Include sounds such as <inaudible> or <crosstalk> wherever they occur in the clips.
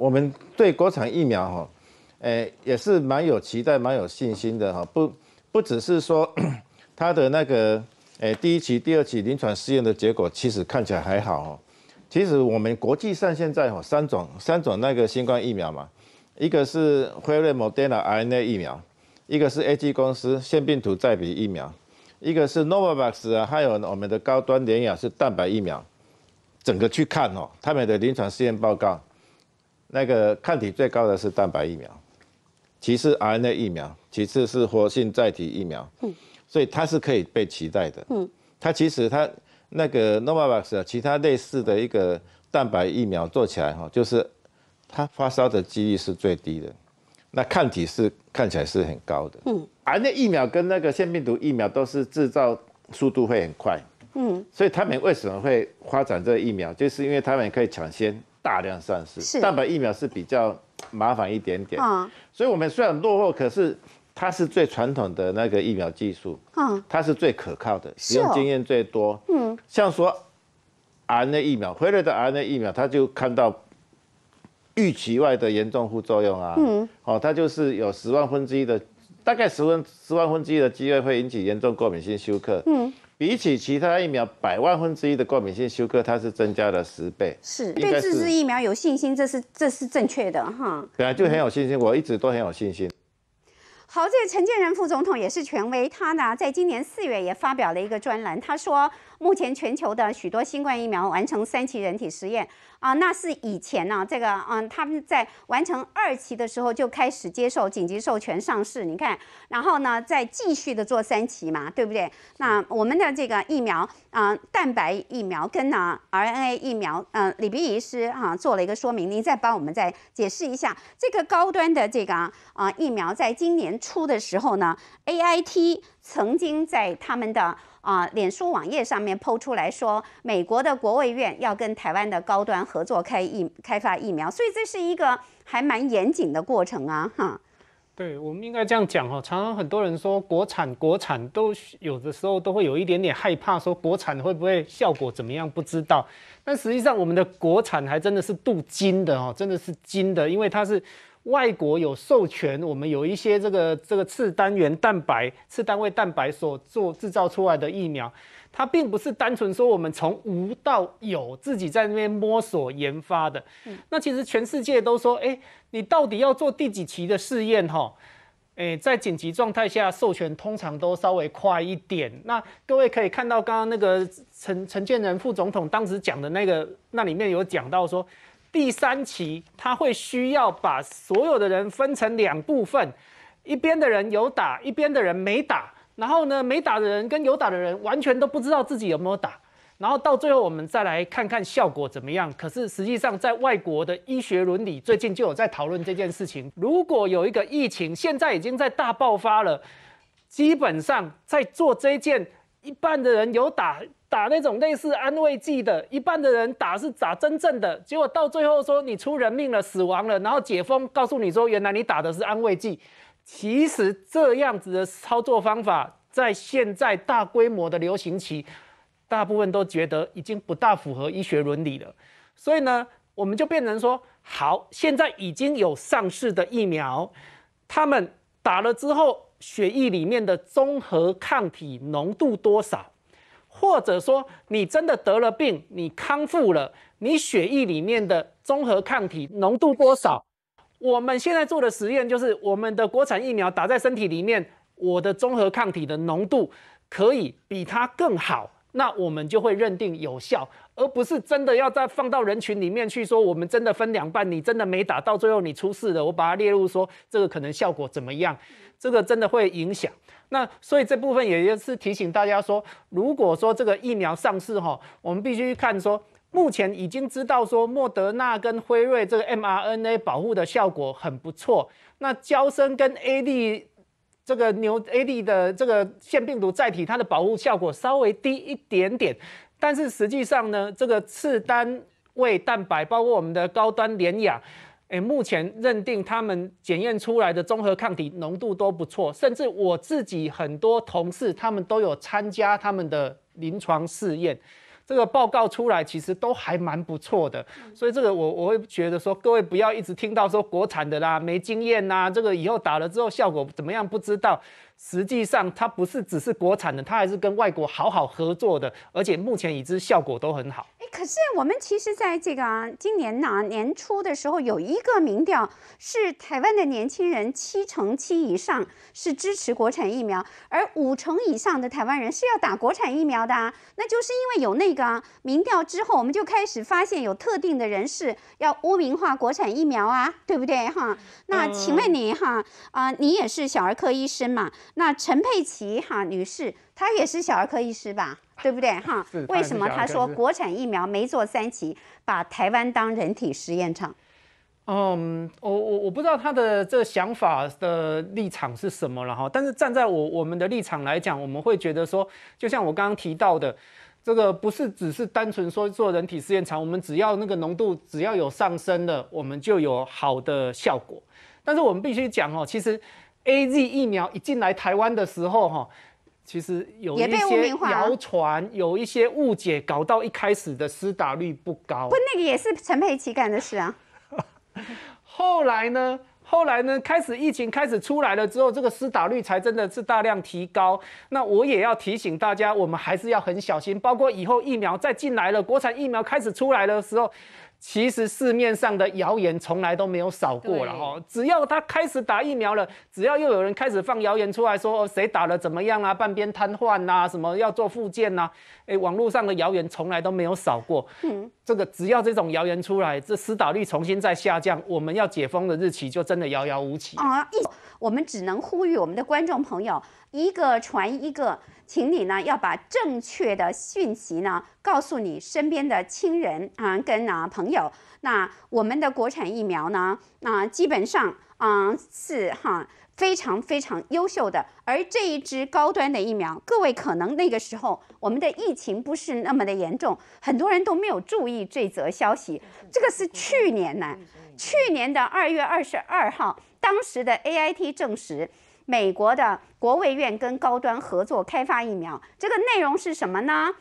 我们对国产疫苗哈，诶也是蛮有期待、蛮有信心的哈。不不只是说 <coughs> 它的那个诶第一期、第二期临床试验的结果，其实看起来还好。哦。其实我们国际上现在哈三种三种那个新冠疫苗嘛，一个是辉瑞、莫 n a RNA 疫苗，一个是 A G 公司腺病毒载体疫苗，一个是 Novavax 啊，还有我们的高端联雅是蛋白疫苗。整个去看哦，他们的临床试验报告。那个抗体最高的是蛋白疫苗，其次 RNA 疫苗，其次是活性载体疫苗。嗯，所以它是可以被取代的。嗯，它其实它那个 Novavax 其他类似的一个蛋白疫苗做起来哈，就是它发烧的几率是最低的，那抗体是看起来是很高的。嗯，RNA 疫苗跟那个腺病毒疫苗都是制造速度会很快。嗯，所以他们为什么会发展这个疫苗，就是因为他们可以抢先。大量上市，蛋白疫苗是比较麻烦一点点，所以，我们虽然落后，可是它是最传统的那个疫苗技术，嗯，它是最可靠的，使用经验最多。嗯，像说，R N A 疫苗，回来的 R N A 疫苗，它就看到预期外的严重副作用啊，嗯，哦，它就是有十万分之一的，大概十分十万分之一的机会会引起严重过敏性休克。比起其他疫苗，百万分之一的过敏性休克，它是增加了十倍。是对自制疫苗有信心，这是这是正确的哈。对啊，就很有信心，我一直都很有信心。好，这个陈建仁副总统也是权威，他呢在今年四月也发表了一个专栏，他说。目前全球的许多新冠疫苗完成三期人体实验啊，那是以前呢，这个嗯，他们在完成二期的时候就开始接受紧急授权上市。你看，然后呢，再继续的做三期嘛，对不对？那我们的这个疫苗啊，蛋白疫苗跟呢 RNA 疫苗，嗯，李斌医师啊做了一个说明，您再帮我们再解释一下这个高端的这个啊疫苗，在今年初的时候呢，A I T 曾经在他们的。啊，脸书网页上面抛出来说，美国的国卫院要跟台湾的高端合作开疫开发疫苗，所以这是一个还蛮严谨的过程啊，哈。对，我们应该这样讲哈，常常很多人说国产国产都有的时候都会有一点点害怕，说国产会不会效果怎么样不知道。但实际上我们的国产还真的是镀金的哦，真的是金的，因为它是。外国有授权，我们有一些这个这个次单元蛋白、次单位蛋白所做制造出来的疫苗，它并不是单纯说我们从无到有自己在那边摸索研发的。那其实全世界都说，哎，你到底要做第几期的试验？哈，哎，在紧急状态下授权通常都稍微快一点。那各位可以看到，刚刚那个陈陈建仁副总统当时讲的那个，那里面有讲到说。第三期，他会需要把所有的人分成两部分，一边的人有打，一边的人没打。然后呢，没打的人跟有打的人完全都不知道自己有没有打。然后到最后，我们再来看看效果怎么样。可是实际上，在外国的医学伦理最近就有在讨论这件事情。如果有一个疫情，现在已经在大爆发了，基本上在做这件，一半的人有打。打那种类似安慰剂的一半的人打是打真正的，结果到最后说你出人命了，死亡了，然后解封告诉你说原来你打的是安慰剂。其实这样子的操作方法，在现在大规模的流行期，大部分都觉得已经不大符合医学伦理了。所以呢，我们就变成说，好，现在已经有上市的疫苗，他们打了之后，血液里面的综合抗体浓度多少？或者说，你真的得了病，你康复了，你血液里面的综合抗体浓度多少？我们现在做的实验就是，我们的国产疫苗打在身体里面，我的综合抗体的浓度可以比它更好。那我们就会认定有效，而不是真的要再放到人群里面去说，我们真的分两半，你真的没打，到最后你出事了，我把它列入说这个可能效果怎么样，这个真的会影响。那所以这部分也就是提醒大家说，如果说这个疫苗上市哈，我们必须看说，目前已经知道说莫德纳跟辉瑞这个 mRNA 保护的效果很不错，那交生跟 AD。这个牛 A D 的这个腺病毒载体，它的保护效果稍微低一点点，但是实际上呢，这个次单位蛋白，包括我们的高端联雅，诶目前认定他们检验出来的综合抗体浓度都不错，甚至我自己很多同事他们都有参加他们的临床试验。这个报告出来，其实都还蛮不错的，所以这个我我会觉得说，各位不要一直听到说国产的啦，没经验呐，这个以后打了之后效果怎么样不知道。实际上，它不是只是国产的，它还是跟外国好好合作的，而且目前已知效果都很好。可是我们其实在这个今年呢年初的时候，有一个民调是台湾的年轻人七成七以上是支持国产疫苗，而五成以上的台湾人是要打国产疫苗的。那就是因为有那个民调之后，我们就开始发现有特定的人士要污名化国产疫苗啊，对不对哈？那请问你哈啊，你也是小儿科医生嘛？那陈佩琪哈女士。他也是小儿科医师吧，<laughs> 对不对哈？为什么他说国产疫苗没做三期，把台湾当人体实验场？嗯，我我我不知道他的这想法的立场是什么了哈。但是站在我我们的立场来讲，我们会觉得说，就像我刚刚提到的，这个不是只是单纯说做人体实验场，我们只要那个浓度只要有上升了，我们就有好的效果。但是我们必须讲哦，其实 A Z 疫苗一进来台湾的时候哈。其实有一些谣传，有一些误解，搞到一开始的施打率不高。不，那个也是陈佩琪干的事啊。<laughs> 后来呢？后来呢？开始疫情开始出来了之后，这个施打率才真的是大量提高。那我也要提醒大家，我们还是要很小心，包括以后疫苗再进来了，国产疫苗开始出来的时候。其实市面上的谣言从来都没有少过了哈，只要他开始打疫苗了，只要又有人开始放谣言出来说谁打了怎么样啊，半边瘫痪呐，什么要做复健呐，哎，网络上的谣言从来都没有少过。嗯，这个只要这种谣言出来，这死打率重新再下降，我们要解封的日期就真的遥遥无期啊！一，我们只能呼吁我们的观众朋友，一个传一个。请你呢要把正确的讯息呢，告诉你身边的亲人啊，跟啊朋友。那我们的国产疫苗呢，啊，基本上啊是哈非常非常优秀的。而这一支高端的疫苗，各位可能那个时候我们的疫情不是那么的严重，很多人都没有注意这则消息。这个是去年呢，去年的二月二十二号，当时的 A I T 证实。美国的国卫院跟高端合作开发疫苗，这个内容是什么呢？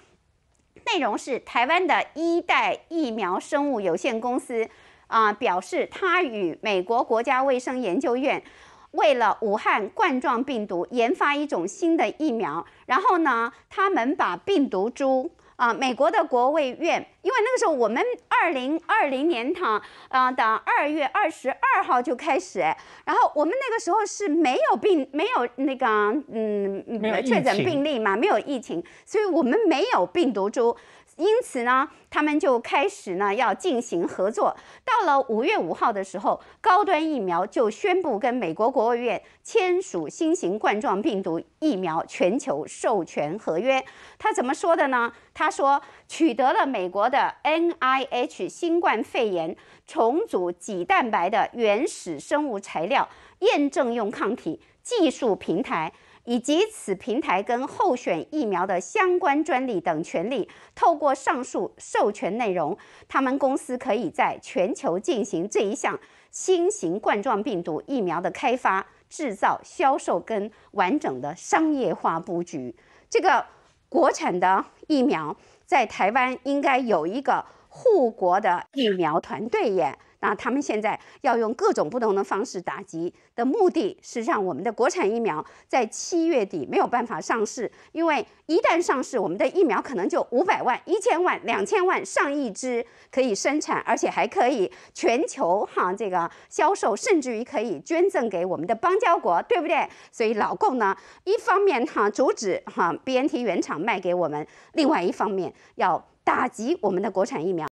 内容是台湾的一代疫苗生物有限公司，啊，表示他与美国国家卫生研究院，为了武汉冠状病毒研发一种新的疫苗，然后呢，他们把病毒株。啊，美国的国卫院，因为那个时候我们二零二零年，它，啊，的二月二十二号就开始，然后我们那个时候是没有病，没有那个，嗯，没有确诊病例嘛，没有疫情，所以我们没有病毒株。因此呢，他们就开始呢要进行合作。到了五月五号的时候，高端疫苗就宣布跟美国国务院签署新型冠状病毒疫苗全球授权合约。他怎么说的呢？他说取得了美国的 NIH 新冠肺炎重组脊蛋白的原始生物材料验证用抗体技术平台。以及此平台跟候选疫苗的相关专利等权利，透过上述授权内容，他们公司可以在全球进行这一项新型冠状病毒疫苗的开发、制造、销售跟完整的商业化布局。这个国产的疫苗在台湾应该有一个护国的疫苗团队耶。那他们现在要用各种不同的方式打击，的目的是让我们的国产疫苗在七月底没有办法上市，因为一旦上市，我们的疫苗可能就五百万、一千万、两千万、上亿只可以生产，而且还可以全球哈这个销售，甚至于可以捐赠给我们的邦交国，对不对？所以老共呢，一方面哈阻止哈 BNT 原厂卖给我们，另外一方面要打击我们的国产疫苗。